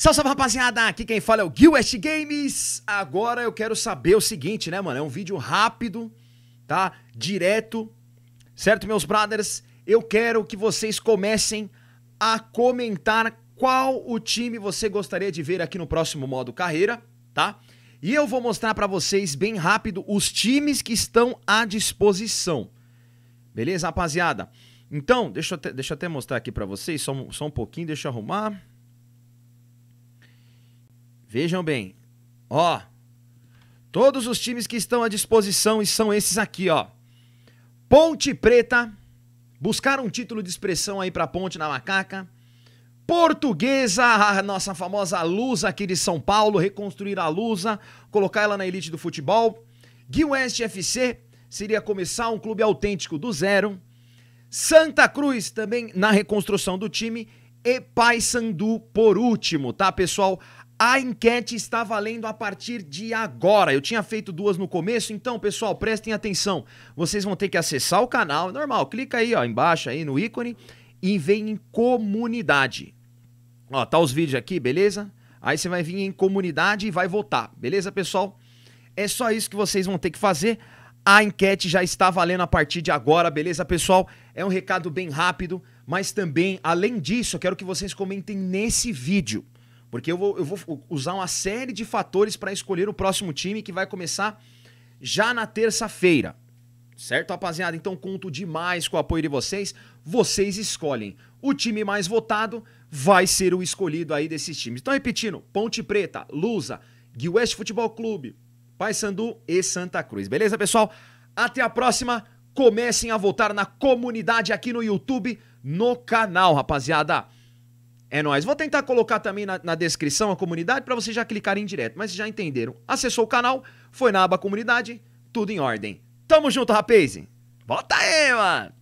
Salve, salve rapaziada! Aqui quem fala é o Gil West Games. Agora eu quero saber o seguinte, né, mano? É um vídeo rápido, tá? Direto, certo, meus brothers? Eu quero que vocês comecem a comentar qual o time você gostaria de ver aqui no próximo modo carreira, tá? E eu vou mostrar para vocês bem rápido os times que estão à disposição. Beleza, rapaziada? Então, deixa eu até, deixa eu até mostrar aqui para vocês, só, só um pouquinho, deixa eu arrumar. Vejam bem. Ó. Todos os times que estão à disposição e são esses aqui, ó. Ponte Preta, buscar um título de expressão aí para Ponte na Macaca. Portuguesa, a nossa famosa Lusa aqui de São Paulo, reconstruir a Lusa, colocar ela na elite do futebol. Gui West FC seria começar um clube autêntico do zero. Santa Cruz também na reconstrução do time e Paysandu por último, tá, pessoal? A enquete está valendo a partir de agora. Eu tinha feito duas no começo, então, pessoal, prestem atenção. Vocês vão ter que acessar o canal, normal, clica aí, ó, embaixo aí no ícone e vem em comunidade. Ó, tá os vídeos aqui, beleza? Aí você vai vir em comunidade e vai votar, beleza, pessoal? É só isso que vocês vão ter que fazer. A enquete já está valendo a partir de agora, beleza, pessoal? É um recado bem rápido, mas também, além disso, eu quero que vocês comentem nesse vídeo. Porque eu vou, eu vou usar uma série de fatores para escolher o próximo time que vai começar já na terça-feira. Certo, rapaziada? Então conto demais com o apoio de vocês. Vocês escolhem. O time mais votado vai ser o escolhido aí desses times. Então, repetindo: Ponte Preta, Lusa, Guilherme Futebol Clube, Paysandu e Santa Cruz. Beleza, pessoal? Até a próxima. Comecem a votar na comunidade aqui no YouTube, no canal, rapaziada. É nóis. Vou tentar colocar também na, na descrição a comunidade para vocês já clicarem em direto. Mas já entenderam. Acessou o canal, foi na aba comunidade, tudo em ordem. Tamo junto, rapaz. Bota aí, mano.